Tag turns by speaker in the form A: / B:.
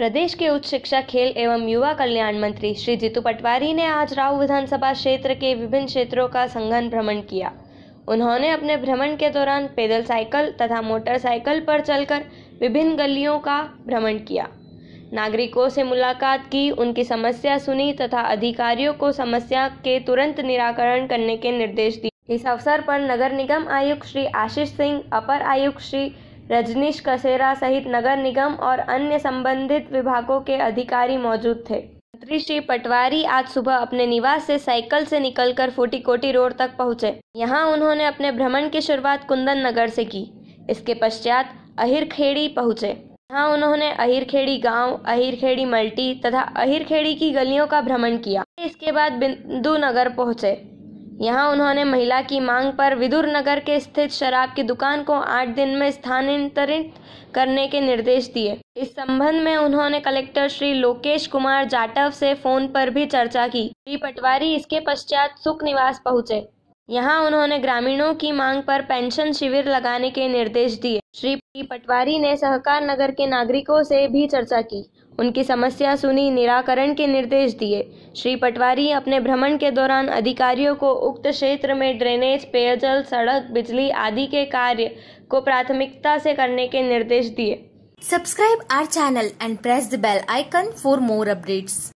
A: प्रदेश के उच्च शिक्षा खेल एवं युवा कल्याण मंत्री श्री जीतू पटवारी ने आज राव विधानसभा क्षेत्र के विभिन्न क्षेत्रों का संघन भ्रमण किया उन्होंने अपने भ्रमण के दौरान पैदल साइकिल तथा मोटरसाइकिल पर चलकर विभिन्न गलियों का भ्रमण किया नागरिकों से मुलाकात की उनकी समस्या सुनी तथा अधिकारियों को समस्या के तुरंत निराकरण करने के निर्देश दिए इस अवसर पर नगर निगम आयुक्त श्री आशीष सिंह अपर आयुक्त श्री रजनीश कसेरा सहित नगर निगम और अन्य संबंधित विभागों के अधिकारी मौजूद थे मंत्री श्री पटवारी आज सुबह अपने निवास से साइकिल से निकलकर फोटीकोटी रोड तक पहुंचे यहां उन्होंने अपने भ्रमण की शुरुआत कुंदन नगर से की इसके पश्चात अहिरखेड़ी पहुंचे यहाँ उन्होंने अहिरखेड़ी गांव, अहिरखेड़ी मल्टी तथा अहिरखेड़ी की गलियों का भ्रमण किया इसके बाद बिंदु नगर पहुंचे यहां उन्होंने महिला की मांग पर नगर के स्थित शराब की दुकान को आठ दिन में स्थानांतरित करने के निर्देश दिए इस संबंध में उन्होंने कलेक्टर श्री लोकेश कुमार जाटव से फोन पर भी चर्चा की श्री पटवारी इसके पश्चात सुख निवास पहुंचे यहां उन्होंने ग्रामीणों की मांग पर पेंशन शिविर लगाने के निर्देश दिए श्री श्री पटवारी ने सहकार नगर के नागरिकों से भी चर्चा की उनकी समस्या सुनी निराकरण के निर्देश दिए श्री पटवारी अपने भ्रमण के दौरान अधिकारियों को उक्त क्षेत्र में ड्रेनेज पेयजल सड़क बिजली आदि के कार्य को प्राथमिकता से करने के निर्देश दिए subscribe our channel and press the bell icon for more updates